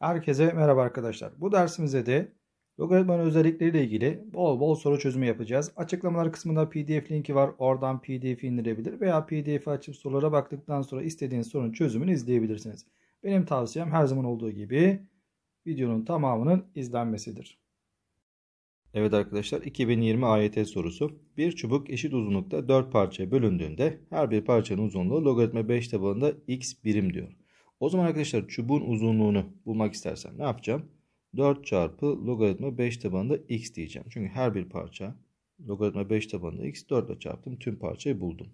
Herkese merhaba arkadaşlar. Bu dersimizde de logaritmanın özellikleriyle ilgili bol bol soru çözümü yapacağız. Açıklamalar kısmında pdf linki var. Oradan pdf'i indirebilir veya pdf'i açıp sorulara baktıktan sonra istediğiniz sorunun çözümünü izleyebilirsiniz. Benim tavsiyem her zaman olduğu gibi videonun tamamının izlenmesidir. Evet arkadaşlar 2020 AYT sorusu. Bir çubuk eşit uzunlukta 4 parçaya bölündüğünde her bir parçanın uzunluğu logaritma 5 tabanında x birim diyor. O zaman arkadaşlar çubuğun uzunluğunu bulmak istersen ne yapacağım? 4 çarpı logaritma 5 tabanında x diyeceğim. Çünkü her bir parça logaritma 5 tabanında x 4 ile çarptım tüm parçayı buldum.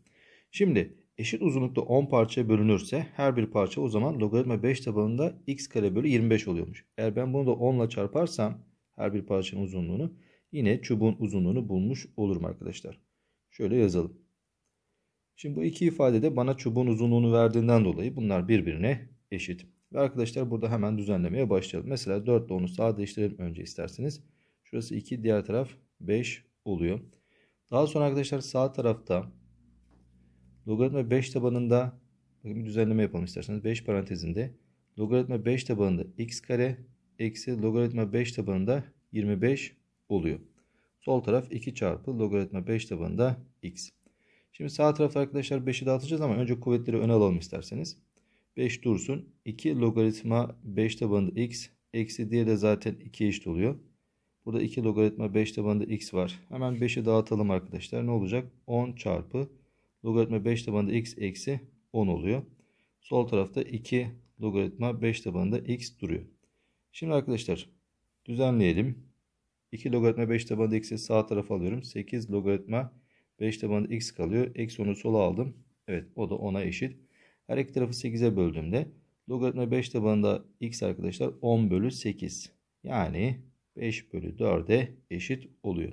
Şimdi eşit uzunlukta 10 parçaya bölünürse her bir parça o zaman logaritma 5 tabanında x kare bölü 25 oluyormuş. Eğer ben bunu da 10 ile çarparsam her bir parçanın uzunluğunu yine çubuğun uzunluğunu bulmuş olurum arkadaşlar. Şöyle yazalım. Şimdi bu iki ifade de bana çubuğun uzunluğunu verdiğinden dolayı bunlar birbirine eşit. Ve arkadaşlar burada hemen düzenlemeye başlayalım. Mesela 4 ile 10'u sağa değiştirelim önce isterseniz. Şurası 2 diğer taraf 5 oluyor. Daha sonra arkadaşlar sağ tarafta logaritma 5 tabanında bir düzenleme yapalım isterseniz. 5 parantezinde logaritma 5 tabanında x kare eksi logaritma 5 tabanında 25 oluyor. Sol taraf 2 çarpı logaritma 5 tabanında x. Şimdi sağ tarafta arkadaşlar 5'i dağıtacağız ama önce kuvvetleri öne alalım isterseniz. 5 dursun. 2 logaritma 5 tabanında x. Eksi diye de zaten 2 eşit oluyor. Burada 2 logaritma 5 tabanında x var. Hemen 5'i dağıtalım arkadaşlar. Ne olacak? 10 çarpı logaritma 5 tabanında x eksi 10 oluyor. Sol tarafta 2 logaritma 5 tabanında x duruyor. Şimdi arkadaşlar düzenleyelim. 2 logaritma 5 tabanında x'i sağ tarafa alıyorum. 8 logaritma 5 tabanında x kalıyor. Eksi 10'u sola aldım. Evet o da 10'a eşit. Her iki tarafı 8'e böldüğümde logaritma 5 tabanında x arkadaşlar 10 bölü 8. Yani 5 bölü 4'e eşit oluyor.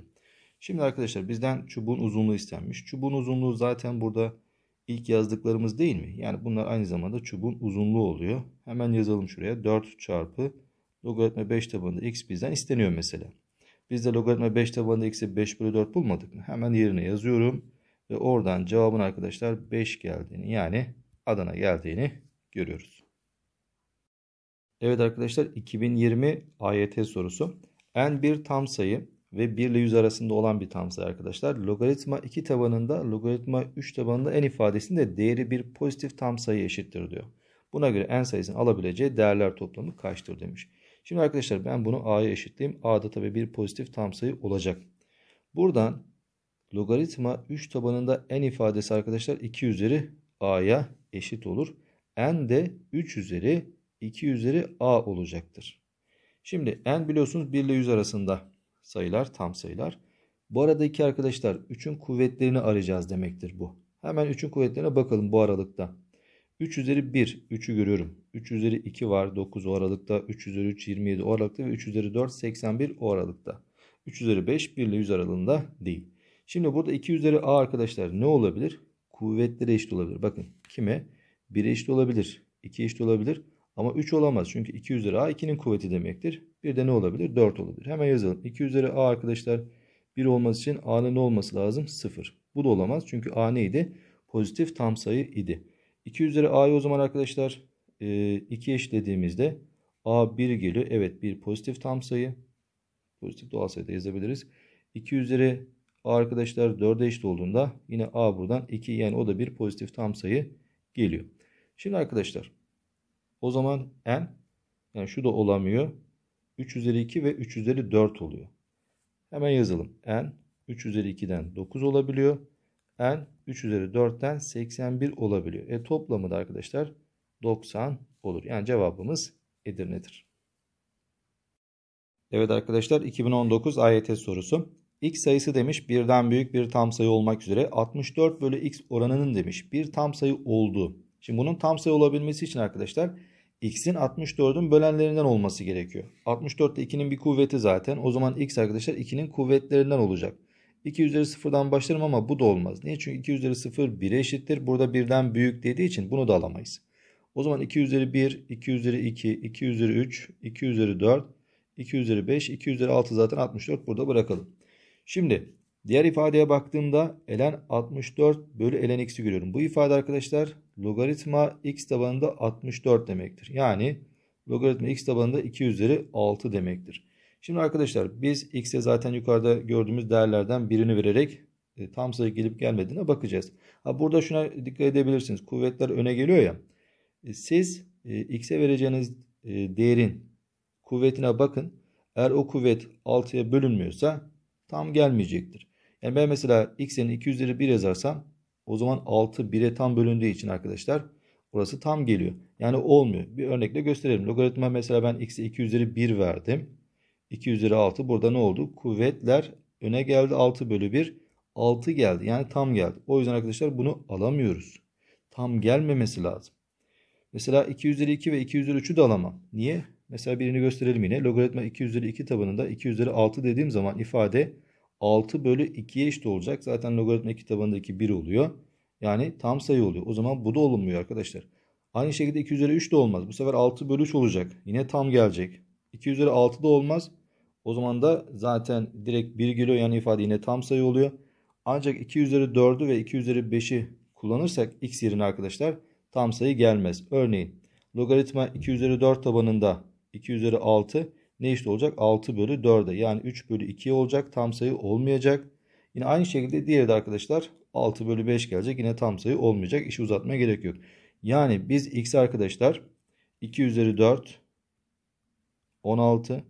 Şimdi arkadaşlar bizden çubuğun uzunluğu istenmiş. Çubuğun uzunluğu zaten burada ilk yazdıklarımız değil mi? Yani bunlar aynı zamanda çubuğun uzunluğu oluyor. Hemen yazalım şuraya. 4 çarpı logaritma 5 tabanında x bizden isteniyor mesela. Biz de logaritma 5 tabanında x'i 5 bölü 4 bulmadık mı? Hemen yerine yazıyorum. Ve oradan cevabın arkadaşlar 5 geldiğini yani Adana geldiğini görüyoruz. Evet arkadaşlar 2020 AYT sorusu. N bir tam sayı ve 1 ile 100 arasında olan bir tam sayı arkadaşlar. Logaritma 2 tabanında logaritma 3 tabanında n ifadesinde değeri bir pozitif tam sayı eşittir diyor. Buna göre n sayısının alabileceği değerler toplamı kaçtır demiş. Şimdi arkadaşlar ben bunu a'ya eşitleyeyim. A'da tabii bir pozitif tam sayı olacak. Buradan logaritma 3 tabanında n ifadesi arkadaşlar 2 üzeri a'ya eşit olur. n de 3 üzeri 2 üzeri a olacaktır. Şimdi n biliyorsunuz 1 ile 100 arasında sayılar tam sayılar. Bu arada iki arkadaşlar 3'ün kuvvetlerini arayacağız demektir bu. Hemen 3'ün kuvvetlerine bakalım bu aralıkta. 3 üzeri 1 3'ü görüyorum. 3 üzeri 2 var 9 o aralıkta. 3 üzeri 3 27 o aralıkta ve 3 üzeri 4 81 o aralıkta. 3 üzeri 5 1 ile 100 aralığında değil. Şimdi burada 2 üzeri a arkadaşlar ne olabilir? Kuvvetlere eşit olabilir. Bakın kime? 1'e eşit olabilir. 2'ye eşit olabilir. Ama 3 olamaz. Çünkü 2 üzeri a 2'nin kuvveti demektir. Bir de ne olabilir? 4 olabilir. Hemen yazalım. 2 üzeri a arkadaşlar 1 olması için a'nın ne olması lazım? 0. Bu da olamaz. Çünkü a neydi? Pozitif tam sayı idi. 2 üzeri a'yı o zaman arkadaşlar 2 ee, eşlediğimizde A1 geliyor. Evet bir pozitif tam sayı. Pozitif doğal sayı da yazabiliriz. 2 üzeri A arkadaşlar 4'e eşit olduğunda yine A buradan 2 yani o da bir pozitif tam sayı geliyor. Şimdi arkadaşlar o zaman n yani şu da olamıyor. 3 üzeri 2 ve 3 üzeri 4 oluyor. Hemen yazalım. n 3 üzeri 2'den 9 olabiliyor. n 3 üzeri 4'ten 81 olabiliyor. E toplamı da arkadaşlar 90 olur. Yani cevabımız Edirne'dir. Evet arkadaşlar 2019 AYT sorusu. X sayısı demiş birden büyük bir tam sayı olmak üzere 64 bölü x oranının demiş bir tam sayı olduğu. Şimdi bunun tam sayı olabilmesi için arkadaşlar x'in 64'ün bölenlerinden olması gerekiyor. 64 ile 2'nin bir kuvveti zaten. O zaman x arkadaşlar 2'nin kuvvetlerinden olacak. 2 üzeri 0'dan başlarım ama bu da olmaz. Niye? Çünkü 2 üzeri 0 1'e eşittir. Burada birden büyük dediği için bunu da alamayız. O zaman 2 üzeri 1, 2 üzeri 2, 2 üzeri 3, 2 üzeri 4, 2 üzeri 5, 2 üzeri 6 zaten 64 burada bırakalım. Şimdi diğer ifadeye baktığımda ln 64 bölü ln x'i görüyorum. Bu ifade arkadaşlar logaritma x tabanında 64 demektir. Yani logaritma x tabanında 2 üzeri 6 demektir. Şimdi arkadaşlar biz x'e zaten yukarıda gördüğümüz değerlerden birini vererek e, tam sayı gelip gelmediğine bakacağız. Ha, burada şuna dikkat edebilirsiniz. Kuvvetler öne geliyor ya. E, siz e, x'e vereceğiniz e, değerin kuvvetine bakın. Eğer o kuvvet 6'ya bölünmüyorsa tam gelmeyecektir. Yani ben mesela x'in 2 üzeri 1 yazarsam o zaman 6 1'e tam bölündüğü için arkadaşlar burası tam geliyor. Yani olmuyor. Bir örnekle gösterelim. Logaritma mesela ben x'e 2 1 verdim. 2 6 burada ne oldu? Kuvvetler öne geldi 6 bölü 1. 6 geldi yani tam geldi. O yüzden arkadaşlar bunu alamıyoruz. Tam gelmemesi lazım. Mesela 2 üzeri 2 ve 2 üzeri 3'ü de alamam. Niye? Mesela birini gösterelim yine. Logaritma 2 üzeri 2 tabanında 2 üzeri 6 dediğim zaman ifade 6 bölü 2'ye eşit olacak. Zaten logaritma 2 tabanındaki 1 oluyor. Yani tam sayı oluyor. O zaman bu da olunmuyor arkadaşlar. Aynı şekilde 2 üzeri 3 de olmaz. Bu sefer 6 bölü 3 olacak. Yine tam gelecek. 2 üzeri 6 da olmaz. O zaman da zaten direkt 1 geliyor yani ifade yine tam sayı oluyor. Ancak 2 üzeri 4'ü ve 2 üzeri 5'i kullanırsak x yerine arkadaşlar tam sayı gelmez. Örneğin logaritma 2 üzeri 4 tabanında 2 üzeri 6 ne işte olacak? 6 bölü 4'e yani 3 bölü 2 olacak tam sayı olmayacak. Yine aynı şekilde diğeri de arkadaşlar 6 bölü 5 gelecek yine tam sayı olmayacak. İşi uzatmaya gerek yok. Yani biz x arkadaşlar 2 üzeri 4 16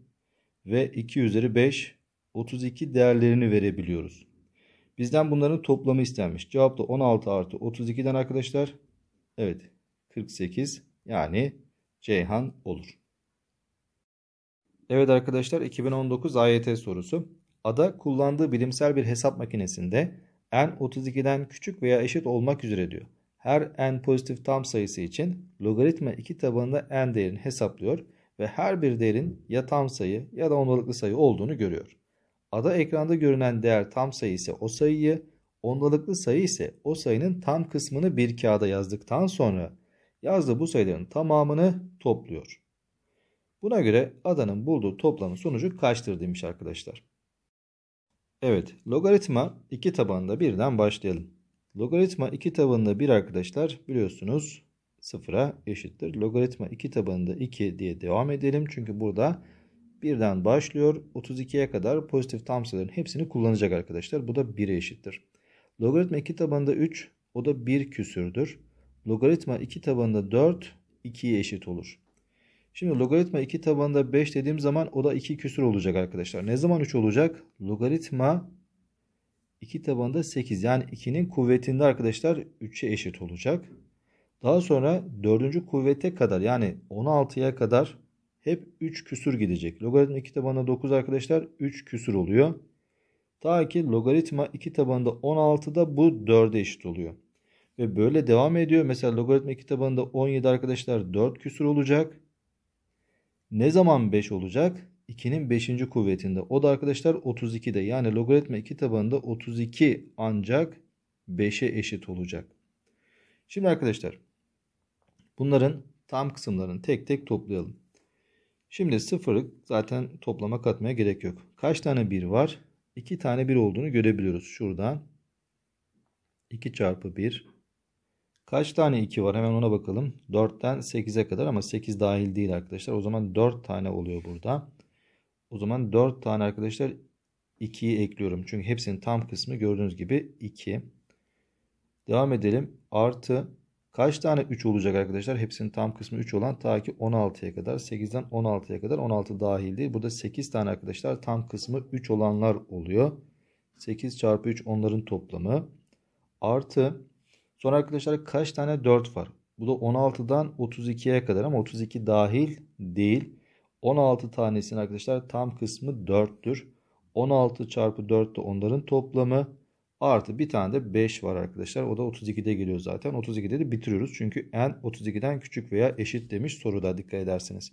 ve 2 üzeri 5 32 değerlerini verebiliyoruz. Bizden bunların toplamı istenmiş. Cevap da 16 artı 32'den arkadaşlar Evet 48 yani Ceyhan olur. Evet arkadaşlar 2019 AYT sorusu. Ada kullandığı bilimsel bir hesap makinesinde n 32'den küçük veya eşit olmak üzere diyor. Her n pozitif tam sayısı için logaritma 2 tabanında n değerini hesaplıyor ve her bir değerin ya tam sayı ya da ondalıklı sayı olduğunu görüyor. Ada ekranda görünen değer tam sayı ise o sayıyı, Ondalıklı sayı ise o sayının tam kısmını bir kağıda yazdıktan sonra yazdığı bu sayıların tamamını topluyor. Buna göre adanın bulduğu toplamın sonucu kaçtır demiş arkadaşlar. Evet logaritma iki tabanında birden başlayalım. Logaritma iki tabanında bir arkadaşlar biliyorsunuz sıfıra eşittir. Logaritma iki tabanında 2 diye devam edelim. Çünkü burada birden başlıyor. 32'ye kadar pozitif tam sayıların hepsini kullanacak arkadaşlar. Bu da 1'e eşittir. Logaritma 2 tabanında 3 o da 1 küsürdür. Logaritma 2 tabanında 4 2'ye eşit olur. Şimdi logaritma 2 tabanında 5 dediğim zaman o da 2 küsür olacak arkadaşlar. Ne zaman 3 olacak? Logaritma 2 tabanında 8 yani 2'nin kuvvetinde arkadaşlar 3'e eşit olacak. Daha sonra 4. kuvvete kadar yani 16'ya kadar hep 3 küsür gidecek. Logaritma 2 tabanında 9 arkadaşlar 3 küsür oluyor. Ta ki logaritma 2 tabanında 16'da bu 4'e eşit oluyor. Ve böyle devam ediyor. Mesela logaritma 2 tabanında 17 arkadaşlar 4 küsur olacak. Ne zaman 5 olacak? 2'nin 5. kuvvetinde. O da arkadaşlar 32'de. Yani logaritma 2 tabanında 32 ancak 5'e eşit olacak. Şimdi arkadaşlar bunların tam kısımlarını tek tek toplayalım. Şimdi sıfırı zaten toplama katmaya gerek yok. Kaç tane 1 var? 2 tane 1 olduğunu görebiliyoruz şuradan. 2 çarpı 1. Kaç tane 2 var hemen ona bakalım. 4'ten 8'e kadar ama 8 dahil değil arkadaşlar. O zaman 4 tane oluyor burada. O zaman 4 tane arkadaşlar 2'yi ekliyorum. Çünkü hepsinin tam kısmı gördüğünüz gibi 2. Devam edelim. Artı Kaç tane 3 olacak arkadaşlar? Hepsinin tam kısmı 3 olan ta ki 16'ya kadar. 8'den 16'ya kadar 16 dahil değil. Burada 8 tane arkadaşlar tam kısmı 3 olanlar oluyor. 8 çarpı 3 onların toplamı. Artı sonra arkadaşlar kaç tane 4 var? Bu da 16'dan 32'ye kadar ama 32 dahil değil. 16 tanesinin arkadaşlar tam kısmı 4'tür. 16 çarpı 4 de onların toplamı. Artı bir tane de 5 var arkadaşlar. O da 32'de geliyor zaten. 32'de de bitiriyoruz. Çünkü n 32'den küçük veya eşit demiş soruda dikkat ederseniz.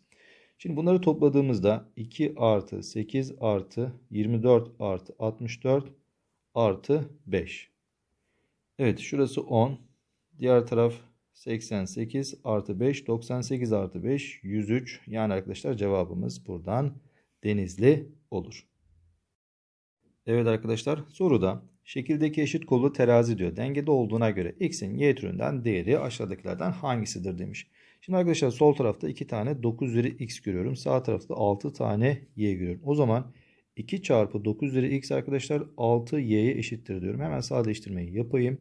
Şimdi bunları topladığımızda 2 artı 8 artı 24 artı 64 artı 5. Evet şurası 10. Diğer taraf 88 artı 5 98 artı 5 103. Yani arkadaşlar cevabımız buradan denizli olur. Evet arkadaşlar soruda Şekildeki eşit kolu terazi diyor. Dengede olduğuna göre x'in y türünden değeri aşağıdakilerden hangisidir demiş. Şimdi arkadaşlar sol tarafta 2 tane 9 üzeri x görüyorum. Sağ tarafta 6 tane y görüyorum. O zaman 2 çarpı 9 üzeri x arkadaşlar 6y'ye eşittir diyorum. Hemen sadeleştirmeyi yapayım.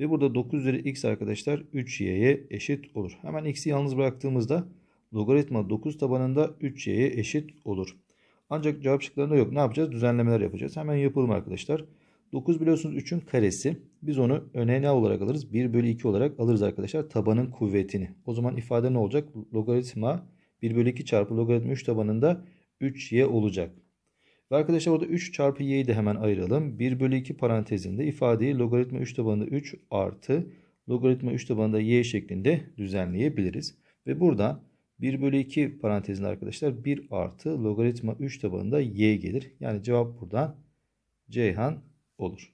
Ve burada 9 üzeri x arkadaşlar 3y'ye eşit olur. Hemen x'i yalnız bıraktığımızda logaritma 9 tabanında 3y'ye eşit olur. Ancak cevap şıklarında yok. Ne yapacağız? Düzenlemeler yapacağız. Hemen yapalım Arkadaşlar. 9 biliyorsunuz 3'ün karesi. Biz onu öne ne olarak alırız? 1 bölü 2 olarak alırız arkadaşlar tabanın kuvvetini. O zaman ifade ne olacak? Logaritma 1 bölü 2 çarpı logaritma 3 tabanında 3y olacak. Ve arkadaşlar orada 3 çarpı y'yi de hemen ayıralım. 1 bölü 2 parantezinde ifadeyi logaritma 3 tabanında 3 artı logaritma 3 tabanında y şeklinde düzenleyebiliriz. Ve burada 1 bölü 2 parantezinde arkadaşlar 1 artı logaritma 3 tabanında y gelir. Yani cevap burada Ceyhan olur.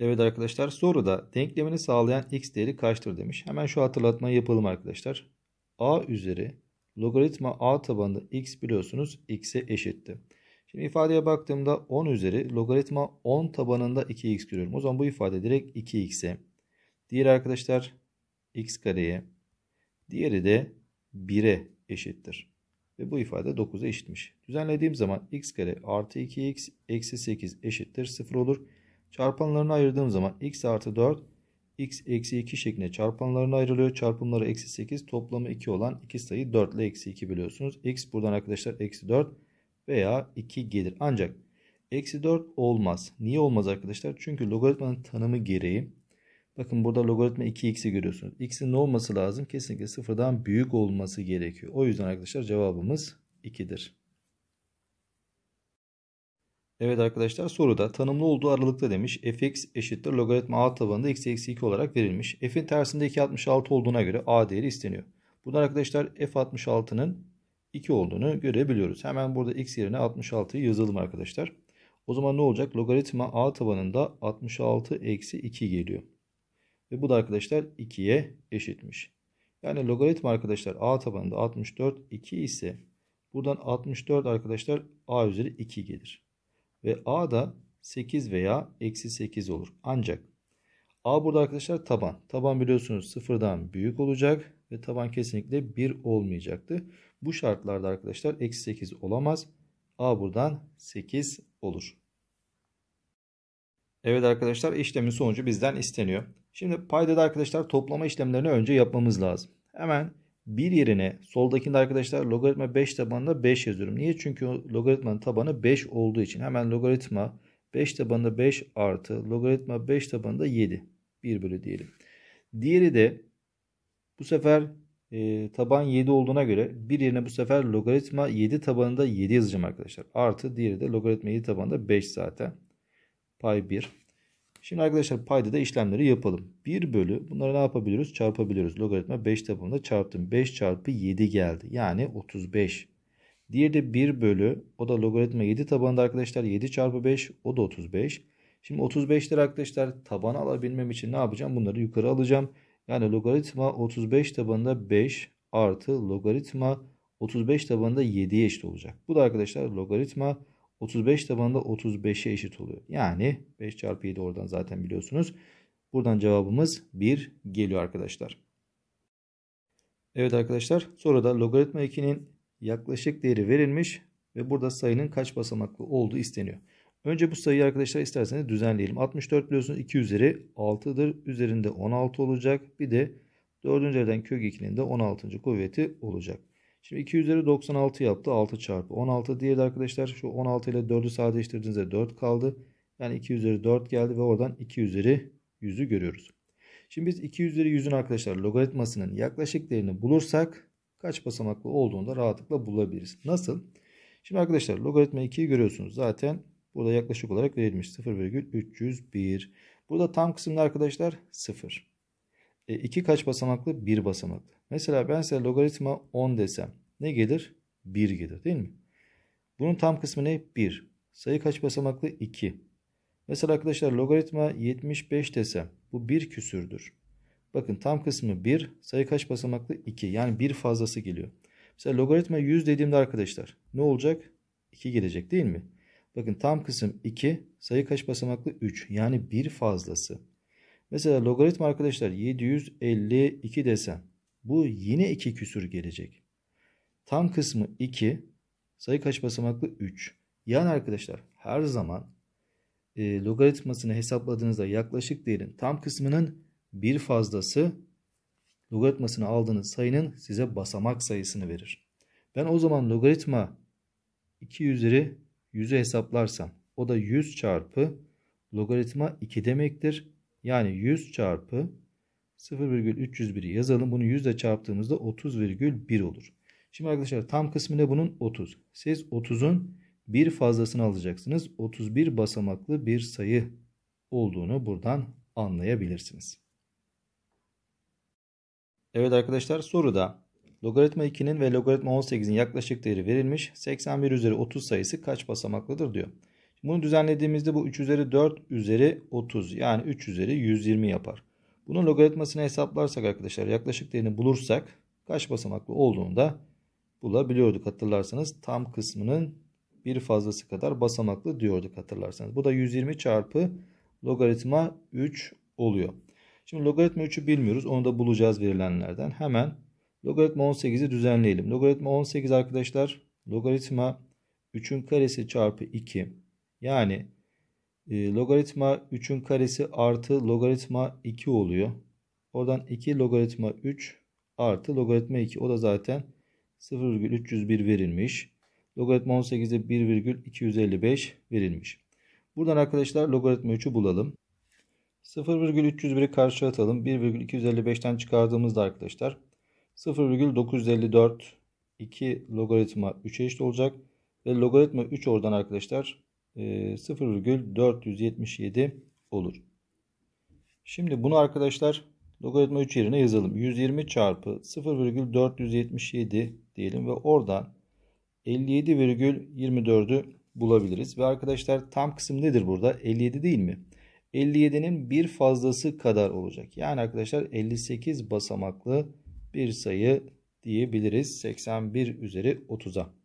Evet arkadaşlar soruda denklemini sağlayan x değeri kaçtır demiş. Hemen şu hatırlatmayı yapalım arkadaşlar. a üzeri logaritma a tabanında x biliyorsunuz x'e eşitti. Şimdi ifadeye baktığımda 10 üzeri logaritma 10 tabanında 2x görüyorum. O zaman bu ifade direkt 2x'e. Diğer arkadaşlar x kareye. Diğeri de 1'e eşittir. Ve bu ifade 9'a eşitmiş. Düzenlediğim zaman x kare artı 2x eksi 8 eşittir 0 olur. Çarpanlarını ayırdığım zaman x artı 4 x eksi 2 şeklinde çarpanlarına ayrılıyor. Çarpımları eksi 8 toplamı 2 olan iki sayı 4 ile eksi 2 biliyorsunuz. x buradan arkadaşlar eksi 4 veya 2 gelir. Ancak eksi 4 olmaz. Niye olmaz arkadaşlar? Çünkü logaritmanın tanımı gereği Bakın burada logaritma 2x'i görüyorsunuz. x'in ne olması lazım? Kesinlikle sıfırdan büyük olması gerekiyor. O yüzden arkadaşlar cevabımız 2'dir. Evet arkadaşlar soruda tanımlı olduğu aralıkta demiş fx eşittir logaritma a tabanında x eksi 2 olarak verilmiş. f'in tersinde 2.66 olduğuna göre a değeri isteniyor. Buradan arkadaşlar f66'nın 2 olduğunu görebiliyoruz. Hemen burada x yerine 66'yı yazalım arkadaşlar. O zaman ne olacak? Logaritma a tabanında 66 eksi 2 geliyor. Ve bu da arkadaşlar 2'ye eşitmiş. Yani logaritma arkadaşlar a tabanında 64 2 ise buradan 64 arkadaşlar a üzeri 2 gelir. Ve a da 8 veya eksi 8 olur. Ancak a burada arkadaşlar taban. Taban biliyorsunuz sıfırdan büyük olacak ve taban kesinlikle 1 olmayacaktı. Bu şartlarda arkadaşlar eksi 8 olamaz. a buradan 8 olur. Evet arkadaşlar işlemin sonucu bizden isteniyor. Şimdi paydada arkadaşlar toplama işlemlerini önce yapmamız lazım. Hemen bir yerine soldakinde arkadaşlar logaritma 5 tabanında 5 yazıyorum. Niye? Çünkü logaritmanın tabanı 5 olduğu için. Hemen logaritma 5 tabanında 5 artı logaritma 5 tabanında 7. 1 bölü diyelim. Diğeri de bu sefer e, taban 7 olduğuna göre bir yerine bu sefer logaritma 7 tabanında 7 yazacağım arkadaşlar. Artı diğeri de logaritma 7 tabanında 5 zaten. Pay 1. Şimdi arkadaşlar payda da işlemleri yapalım. 1 bölü bunları ne yapabiliyoruz? Çarpabiliyoruz. Logaritma 5 tabanında çarptım. 5 çarpı 7 geldi. Yani 35. Diğeri de 1 bölü o da logaritma 7 tabanında arkadaşlar 7 çarpı 5 o da 35. Şimdi 35 lira arkadaşlar tabana alabilmem için ne yapacağım? Bunları yukarı alacağım. Yani logaritma 35 tabanında 5 artı logaritma 35 tabanında 7'ye eşit olacak. Bu da arkadaşlar logaritma 35 tabanında 35'e eşit oluyor. Yani 5 çarpı 7 oradan zaten biliyorsunuz. Buradan cevabımız 1 geliyor arkadaşlar. Evet arkadaşlar sonra da logaritma 2'nin yaklaşık değeri verilmiş ve burada sayının kaç basamaklı olduğu isteniyor. Önce bu sayıyı arkadaşlar isterseniz düzenleyelim. 64 biliyorsunuz 2 üzeri 6'dır. Üzerinde 16 olacak. Bir de 4. elden kök 2'nin de 16. kuvveti olacak. Şimdi 2 üzeri 96 yaptı. 6 çarpı 16. Diğeri arkadaşlar şu 16 ile 4'ü sadeleştirdiğinizde 4 kaldı. Yani 2 üzeri 4 geldi ve oradan 2 üzeri 100'ü görüyoruz. Şimdi biz 2 üzeri 100'ün arkadaşlar logaritmasının yaklaşık değerini bulursak kaç basamaklı olduğunu da rahatlıkla bulabiliriz. Nasıl? Şimdi arkadaşlar logaritma 2'yi görüyorsunuz. Zaten burada yaklaşık olarak verilmiş 0,301. Burada tam kısımda arkadaşlar 0. E, 2 kaç basamaklı? 1 basamaklı. Mesela ben size logaritma 10 desem ne gelir? 1 gelir değil mi? Bunun tam kısmı ne? 1. Sayı kaç basamaklı? 2. Mesela arkadaşlar logaritma 75 desem bu 1 küsürdür. Bakın tam kısmı 1 sayı kaç basamaklı? 2 yani 1 fazlası geliyor. Mesela logaritma 100 dediğimde arkadaşlar ne olacak? 2 gelecek değil mi? Bakın tam kısım 2 sayı kaç basamaklı? 3 yani 1 fazlası. Mesela logaritma arkadaşlar 752 desem bu yine 2 küsür gelecek. Tam kısmı 2. Sayı kaç basamaklı? 3. Yani arkadaşlar her zaman e, logaritmasını hesapladığınızda yaklaşık değerin tam kısmının bir fazlası logaritmasını aldığınız sayının size basamak sayısını verir. Ben o zaman logaritma 2 üzeri 100'ü hesaplarsam o da 100 çarpı logaritma 2 demektir. Yani 100 çarpı 0,301'i yazalım. Bunu 100 ile çarptığımızda 30,1 olur. Şimdi arkadaşlar tam kısmı ne bunun? 30. Siz 30'un bir fazlasını alacaksınız. 31 basamaklı bir sayı olduğunu buradan anlayabilirsiniz. Evet arkadaşlar soruda logaritma 2'nin ve logaritma 18'in yaklaşık değeri verilmiş. 81 üzeri 30 sayısı kaç basamaklıdır diyor. Bunu düzenlediğimizde bu 3 üzeri 4 üzeri 30 yani 3 üzeri 120 yapar. Bunun logaritmasını hesaplarsak arkadaşlar yaklaşık değerini bulursak kaç basamaklı olduğunu da bulabiliyorduk hatırlarsanız. Tam kısmının bir fazlası kadar basamaklı diyorduk hatırlarsanız. Bu da 120 çarpı logaritma 3 oluyor. Şimdi logaritma 3'ü bilmiyoruz. Onu da bulacağız verilenlerden. Hemen logaritma 18'i düzenleyelim. Logaritma 18 arkadaşlar logaritma 3'ün karesi çarpı 2 yani e, logaritma 3'ün karesi artı logaritma 2 oluyor. Oradan 2 logaritma 3 artı logaritma 2 o da zaten 0,301 verilmiş. Logaritma 18'de 1,255 verilmiş. Buradan arkadaşlar logaritma 3'ü bulalım. 0,301'i karşı atalım. 1,255'ten çıkardığımızda arkadaşlar 0,954 2 logaritma 3'e eşit olacak. Ve logaritma 3 oradan arkadaşlar 0,477 e, olur. Şimdi bunu arkadaşlar logaritma 3 yerine yazalım. 120 çarpı 0,477 diyelim ve oradan 57,24'ü bulabiliriz. Ve arkadaşlar tam kısım nedir burada? 57 değil mi? 57'nin bir fazlası kadar olacak. Yani arkadaşlar 58 basamaklı bir sayı diyebiliriz. 81 üzeri 30'a.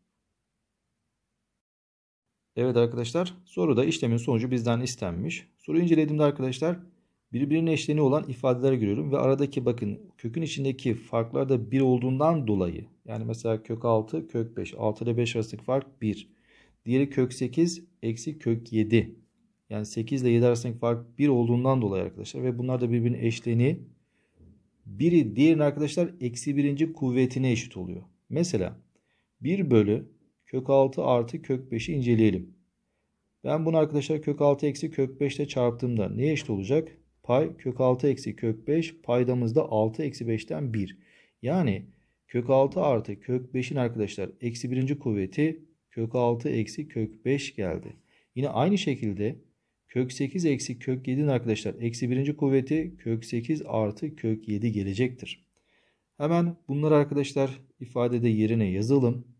Evet arkadaşlar soruda işlemin sonucu bizden istenmiş. Soruyu incelediğimde arkadaşlar birbirine eşleni olan ifadeler görüyorum ve aradaki bakın kökün içindeki farklar da 1 olduğundan dolayı yani mesela kök 6 kök 5 6 ile 5 arasındaki fark 1. Diğeri kök 8 eksi kök 7 yani 8 ile 7 arasındaki fark 1 olduğundan dolayı arkadaşlar ve bunlar da birbirine eşleni biri diğerinin arkadaşlar eksi birinci kuvvetine eşit oluyor. Mesela 1 bölü kök 6 artı kök 5'i inceleyelim. Ben bunu arkadaşlar kök 6 eksi kök 5 ile çarptığımda neye eşit olacak? Pay kök 6 eksi kök 5 da 6 eksi 5'ten 1. Yani kök 6 artı kök 5'in arkadaşlar eksi 1. kuvveti kök 6 eksi kök 5 geldi. Yine aynı şekilde kök 8 eksi kök 7'nin arkadaşlar eksi 1. kuvveti kök 8 artı kök 7 gelecektir. Hemen bunları arkadaşlar ifadede yerine yazalım.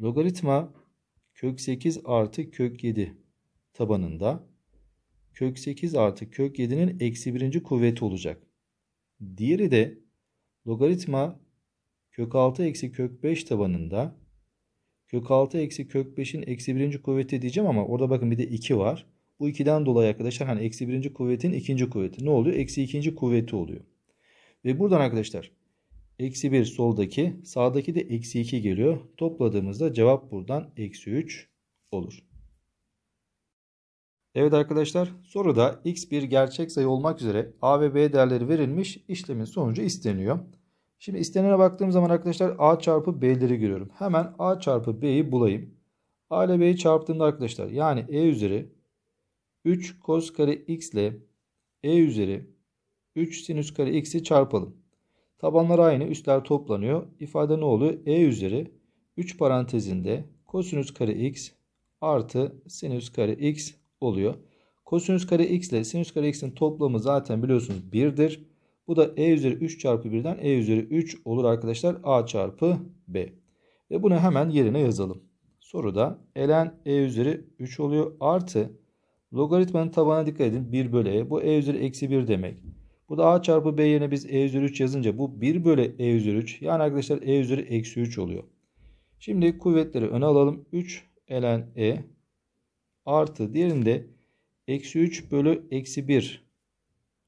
Logaritma kök 8 artı kök 7 tabanında kök 8 artı kök 7'nin eksi birinci kuvveti olacak. Diğeri de logaritma kök 6 eksi kök 5 tabanında kök 6 eksi kök 5'in eksi birinci kuvveti diyeceğim ama orada bakın bir de 2 var. Bu 2'den dolayı arkadaşlar hani eksi birinci kuvvetin ikinci kuvveti ne oluyor? Eksi ikinci kuvveti oluyor. Ve buradan arkadaşlar Eksi 1 soldaki, sağdaki de eksi 2 geliyor. Topladığımızda cevap buradan eksi 3 olur. Evet arkadaşlar soruda x bir gerçek sayı olmak üzere a ve b değerleri verilmiş işlemin sonucu isteniyor. Şimdi istenene baktığım zaman arkadaşlar a çarpı b'leri görüyorum. Hemen a çarpı b'yi bulayım. a ile b'yi çarptığımda arkadaşlar yani e üzeri 3 cos kare x ile e üzeri 3 sinüs kare x'i çarpalım. Tabanlar aynı, üstler toplanıyor. İfade ne oluyor? E üzeri 3 parantezinde kosinüs kare x artı sinüs kare x oluyor. Kosinüs kare x ile sinüs kare x'in toplamı zaten biliyorsunuz 1'dir. Bu da e üzeri 3 çarpı 1'den e üzeri 3 olur arkadaşlar. A çarpı b. Ve bunu hemen yerine yazalım. Soruda ln e üzeri 3 oluyor. Artı logaritmanın tabana dikkat edin 1 bölü e. Bu e üzeri eksi 1 demek. Bu da a çarpı b yerine biz e üzeri 3 yazınca bu 1 bölü e üzeri 3. Yani arkadaşlar e üzeri eksi 3 oluyor. Şimdi kuvvetleri öne alalım. 3 ln e artı diğerinde eksi 3 bölü eksi 1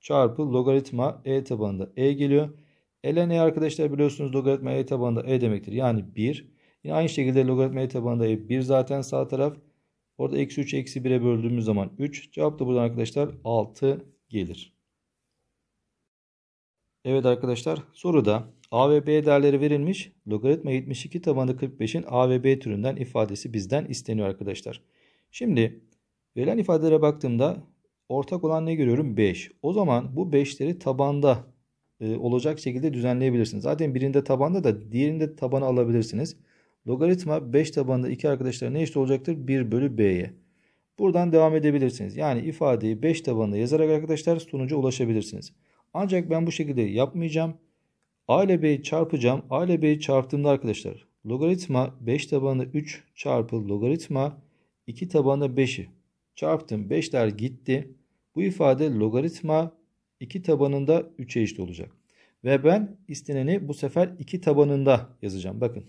çarpı logaritma e tabanında e geliyor. ln e arkadaşlar biliyorsunuz logaritma e tabanında e demektir. Yani 1. Yine aynı şekilde logaritma e tabanında e 1 zaten sağ taraf. Orada eksi 3 eksi 1'e böldüğümüz zaman 3. Cevap da buradan arkadaşlar 6 gelir. Evet arkadaşlar soruda A ve B değerleri verilmiş. Logaritma 72 tabanı 45'in A ve B türünden ifadesi bizden isteniyor arkadaşlar. Şimdi verilen ifadelere baktığımda ortak olan ne görüyorum? 5. O zaman bu 5'leri tabanda e, olacak şekilde düzenleyebilirsiniz. Zaten birinde tabanda da diğerinde tabana alabilirsiniz. Logaritma 5 tabanda 2 arkadaşlar ne eşit olacaktır? 1 bölü B'ye. Buradan devam edebilirsiniz. Yani ifadeyi 5 tabanında yazarak arkadaşlar sonuca ulaşabilirsiniz. Ancak ben bu şekilde yapmayacağım. A ile B'yi çarpacağım. A ile B'yi çarptığımda arkadaşlar logaritma 5 tabanında 3 çarpı logaritma 2 tabanında 5'i çarptım. 5'ler gitti. Bu ifade logaritma 2 tabanında 3'e eşit olacak. Ve ben isteneni bu sefer 2 tabanında yazacağım. Bakın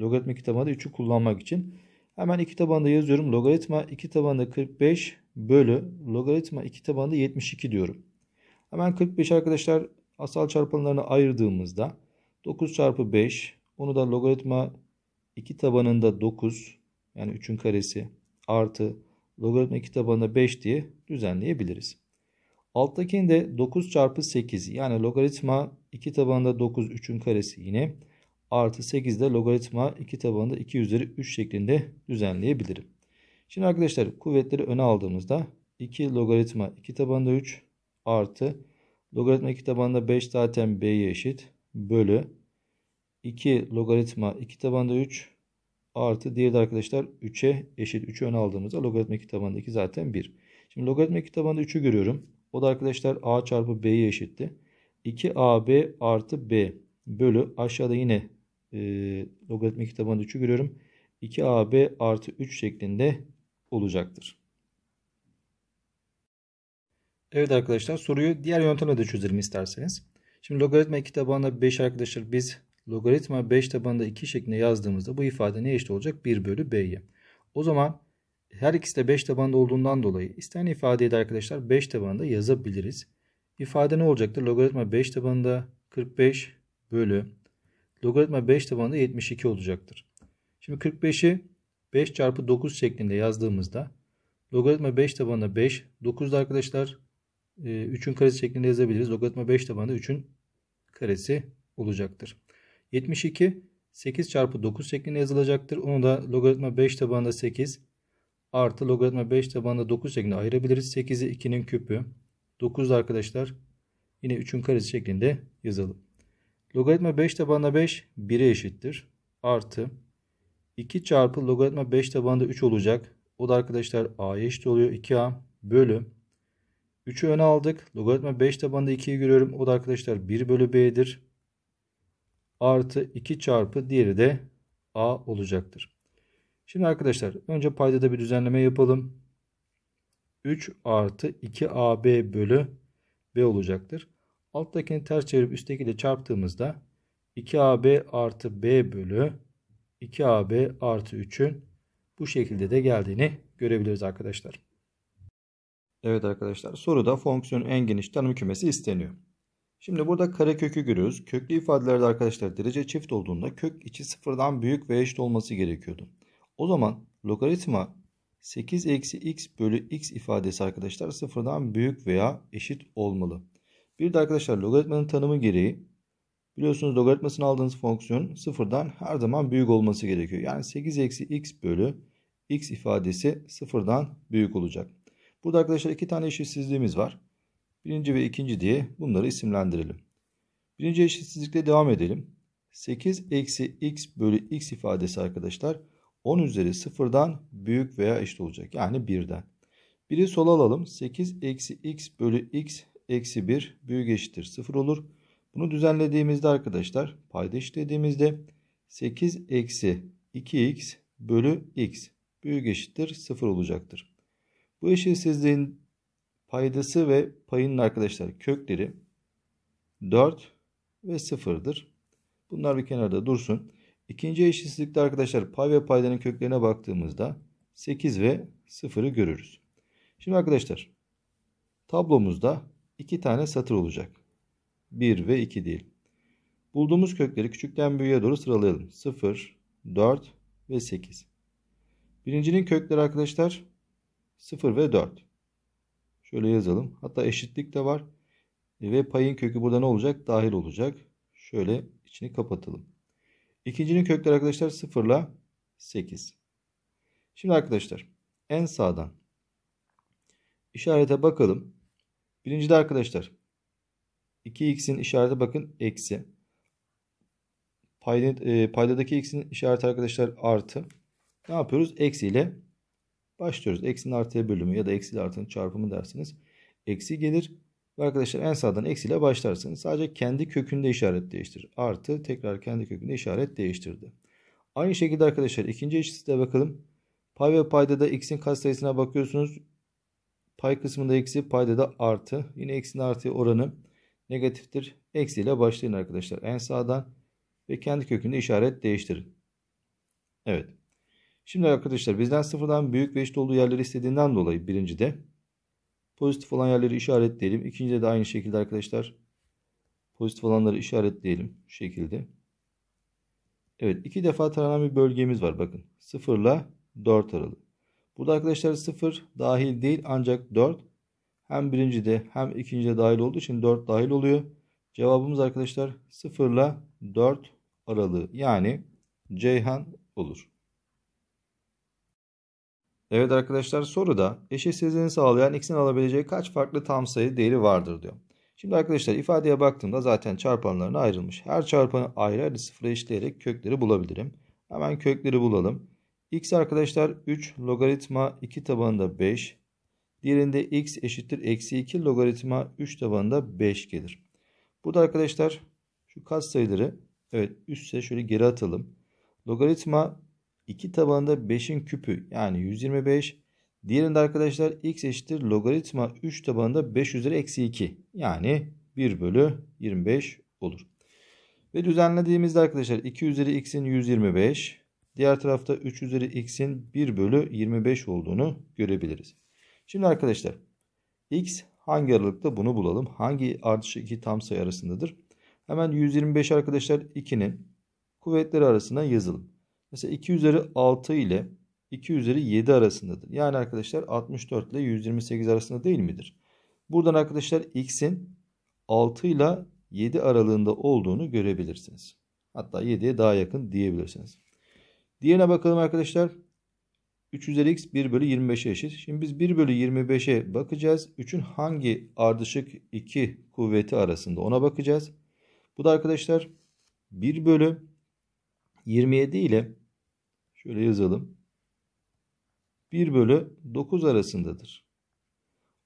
logaritma 2 tabanında 3'ü kullanmak için. Hemen 2 tabanında yazıyorum. Logaritma 2 tabanında 45 bölü logaritma 2 tabanında 72 diyorum. Hemen 45 arkadaşlar asal çarpanlarına ayırdığımızda 9 çarpı 5 onu da logaritma 2 tabanında 9 yani 3'ün karesi artı logaritma 2 tabanında 5 diye düzenleyebiliriz. Alttakini de 9 çarpı 8 yani logaritma 2 tabanında 9 3'ün karesi yine artı 8 de logaritma 2 tabanında 2 üzeri 3 şeklinde düzenleyebilirim. Şimdi arkadaşlar kuvvetleri öne aldığımızda 2 logaritma 2 tabanında 3 artı logaritma 2 tabanda 5 zaten b'ye eşit bölü 2 logaritma 2 tabanda 3 artı diğeri de arkadaşlar 3'e eşit. 3'ü öne aldığımızda logaritma 2 tabanda 2 zaten 1. Şimdi logaritma 2 tabanda 3'ü görüyorum. O da arkadaşlar a çarpı b'ye eşitti. 2ab artı b bölü aşağıda yine e, logaritma 2 tabanda 3'ü görüyorum. 2ab artı 3 şeklinde olacaktır. Evet arkadaşlar soruyu diğer yöntemle de çözelim isterseniz. Şimdi logaritma 2 tabanında 5 arkadaşlar biz logaritma 5 tabanında 2 şeklinde yazdığımızda bu ifade ne eşit olacak? 1 bölü b'ye. O zaman her ikisi de 5 tabanında olduğundan dolayı istenen ifadeyi de arkadaşlar 5 tabanında yazabiliriz. İfade ne olacaktır? Logaritma 5 tabanında 45 bölü logaritma 5 tabanında 72 olacaktır. Şimdi 45'i 5 çarpı 9 şeklinde yazdığımızda logaritma 5 tabanında 5, 9 da arkadaşlar 3'ün ee, karesi şeklinde yazabiliriz. Logaritma 5 tabanında 3'ün karesi olacaktır. 72 8 çarpı 9 şeklinde yazılacaktır. Onu da logaritma 5 tabanında 8 artı logaritma 5 tabanında 9 şeklinde ayırabiliriz. 8'i 2'nin küpü. 9 arkadaşlar yine 3'ün karesi şeklinde yazalım. Logaritma 5 tabanında 5 1'e eşittir. Artı 2 çarpı logaritma 5 tabanında 3 olacak. O da arkadaşlar a'ya eşit oluyor. 2a bölü 3'ü öne aldık. Logaritma 5 tabanında 2'yi görüyorum. O da arkadaşlar 1 bölü b'dir. Artı 2 çarpı diğeri de a olacaktır. Şimdi arkadaşlar önce paydada bir düzenleme yapalım. 3 artı 2ab bölü b olacaktır. Alttakini ters çevirip üsttekiyle çarptığımızda 2ab artı b bölü 2ab artı 3'ün bu şekilde de geldiğini görebiliriz arkadaşlar. Evet arkadaşlar soruda fonksiyonun en geniş tanım kümesi isteniyor. Şimdi burada kare kökü görüyoruz. Köklü ifadelerde arkadaşlar derece çift olduğunda kök içi sıfırdan büyük ve eşit olması gerekiyordu. O zaman logaritma 8 eksi x bölü x ifadesi arkadaşlar sıfırdan büyük veya eşit olmalı. Bir de arkadaşlar logaritmanın tanımı gereği biliyorsunuz logaritmasını aldığınız fonksiyon sıfırdan her zaman büyük olması gerekiyor. Yani 8 eksi x bölü x ifadesi sıfırdan büyük olacak. Burada arkadaşlar iki tane eşitsizliğimiz var. Birinci ve ikinci diye bunları isimlendirelim. Birinci eşitsizlikle devam edelim. 8 eksi x bölü x ifadesi arkadaşlar 10 üzeri 0'dan büyük veya eşit olacak. Yani 1'den. 1'i sola alalım. 8 eksi x bölü x eksi 1 büyük eşittir 0 olur. Bunu düzenlediğimizde arkadaşlar payda eşitlediğimizde 8 eksi 2x bölü x büyük eşittir 0 olacaktır. Bu eşitsizliğin paydası ve payının arkadaşlar kökleri 4 ve 0'dır. Bunlar bir kenarda dursun. İkinci eşitsizlikte arkadaşlar pay ve paydanın köklerine baktığımızda 8 ve 0'ı görürüz. Şimdi arkadaşlar tablomuzda iki tane satır olacak. 1 ve 2 değil. Bulduğumuz kökleri küçükten büyüğe doğru sıralayalım. 0, 4 ve 8. Birincinin kökleri arkadaşlar 0 ve 4. Şöyle yazalım. Hatta eşitlik de var. E, ve payın kökü burada ne olacak? Dahil olacak. Şöyle içini kapatalım. İkincinin kökleri arkadaşlar 0 ile 8. Şimdi arkadaşlar en sağdan işarete bakalım. Birincide arkadaşlar 2x'in işarete bakın eksi. Payda, e, paydadaki x'in işareti arkadaşlar artı. Ne yapıyoruz? Eksi ile Başlıyoruz. Eksinin artıya bölümü ya da eksi ile artının çarpımı dersiniz. Eksi gelir. Ve arkadaşlar en sağdan eksiyle başlarsınız. Sadece kendi kökünde işaret değiştir. Artı tekrar kendi kökünde işaret değiştirdi. Aynı şekilde arkadaşlar ikinci eşitsizde bakalım. Pay ve payda da x'in katsayısına bakıyorsunuz. Pay kısmında eksi, payda da artı. Yine eksinin artı oranı negatiftir. Eksiyle başlayın arkadaşlar. En sağdan ve kendi kökünde işaret değiştirin. Evet. Şimdi arkadaşlar bizden sıfırdan büyük ve eşit olduğu yerleri istediğinden dolayı birinci de pozitif olan yerleri işaretleyelim. İkincide de aynı şekilde arkadaşlar pozitif olanları işaretleyelim şu şekilde. Evet iki defa taranan bir bölgemiz var bakın. sıfırla ile 4 aralığı. Burada arkadaşlar sıfır dahil değil ancak 4 hem birinci de hem ikinci de dahil olduğu için 4 dahil oluyor. Cevabımız arkadaşlar sıfırla ile 4 aralığı yani Ceyhan olur. Evet arkadaşlar soru da eşitsizliğini sağlayan x'in alabileceği kaç farklı tam sayı değeri vardır diyor. Şimdi arkadaşlar ifadeye baktığımda zaten çarpanlarına ayrılmış. Her çarpanı ayrı ayrı sıfıra eşitleyerek kökleri bulabilirim. Hemen kökleri bulalım. x arkadaşlar 3 logaritma 2 tabanında 5. Diğerinde x eşittir eksi 2 logaritma 3 tabanında 5 gelir. Burada arkadaşlar şu kat sayıları evet üstse şöyle geri atalım. Logaritma 2 tabanında 5'in küpü yani 125. Diğerinde arkadaşlar x eşittir logaritma 3 tabanında 5 üzeri eksi 2 yani 1 bölü 25 olur. Ve düzenlediğimizde arkadaşlar 2 üzeri x'in 125 diğer tarafta 3 üzeri x'in 1 bölü 25 olduğunu görebiliriz. Şimdi arkadaşlar x hangi aralıkta bunu bulalım? Hangi artış iki tam sayı arasındadır? Hemen 125 arkadaşlar 2'nin kuvvetleri arasına yazalım. Mesela 2 üzeri 6 ile 2 üzeri 7 arasındadır. Yani arkadaşlar 64 ile 128 arasında değil midir? Buradan arkadaşlar x'in 6 ile 7 aralığında olduğunu görebilirsiniz. Hatta 7'ye daha yakın diyebilirsiniz. Diğerine bakalım arkadaşlar. 3 üzeri x 1 bölü 25'e eşit. Şimdi biz 1 bölü 25'e bakacağız. 3'ün hangi ardışık 2 kuvveti arasında ona bakacağız. Bu da arkadaşlar 1 bölü 27 ile Şöyle yazalım. 1 bölü 9 arasındadır.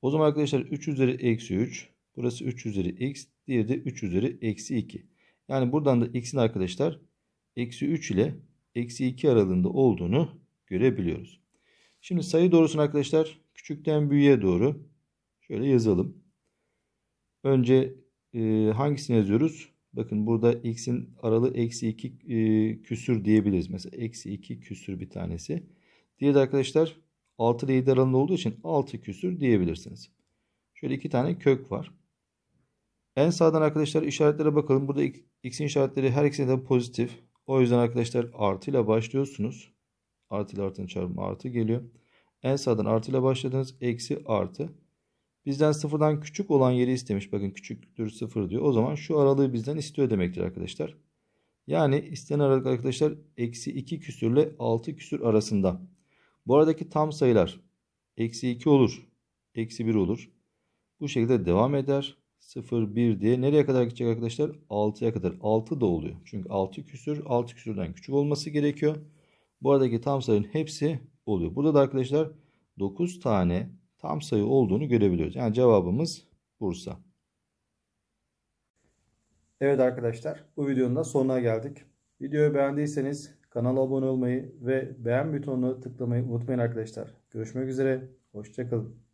O zaman arkadaşlar 3 üzeri eksi 3. Burası 3 üzeri x. Diğeri de 3 üzeri eksi 2. Yani buradan da x'in arkadaşlar eksi 3 ile eksi 2 aralığında olduğunu görebiliyoruz. Şimdi sayı doğrusunu arkadaşlar küçükten büyüğe doğru şöyle yazalım. Önce e, hangisini yazıyoruz? Bakın burada x'in aralığı eksi 2 e, küsür diyebiliriz. Mesela eksi 2 küsür bir tanesi. Diğeri de arkadaşlar 6 ile 7 aralığında olduğu için 6 küsür diyebilirsiniz. Şöyle iki tane kök var. En sağdan arkadaşlar işaretlere bakalım. Burada x'in işaretleri her ikisi de pozitif. O yüzden arkadaşlar artı ile başlıyorsunuz. Artı ile artının çarpımı artı geliyor. En sağdan ile başladınız. Eksi artı. Bizden sıfırdan küçük olan yeri istemiş. Bakın küçüktür sıfır diyor. O zaman şu aralığı bizden istiyor demektir arkadaşlar. Yani istenen aralık arkadaşlar eksi 2 küsürle 6 küsür arasında. Bu aradaki tam sayılar eksi 2 olur. Eksi 1 olur. Bu şekilde devam eder. 0, 1 diye nereye kadar gidecek arkadaşlar? 6'ya kadar. 6 da oluyor. Çünkü 6 küsür 6 küsürden küçük olması gerekiyor. Bu aradaki tam sayının hepsi oluyor. Burada da arkadaşlar 9 tane tam sayı olduğunu görebiliyoruz. Yani cevabımız Bursa. Evet arkadaşlar bu videonun da sonuna geldik. Videoyu beğendiyseniz kanala abone olmayı ve beğen butonuna tıklamayı unutmayın arkadaşlar. Görüşmek üzere. Hoşçakalın.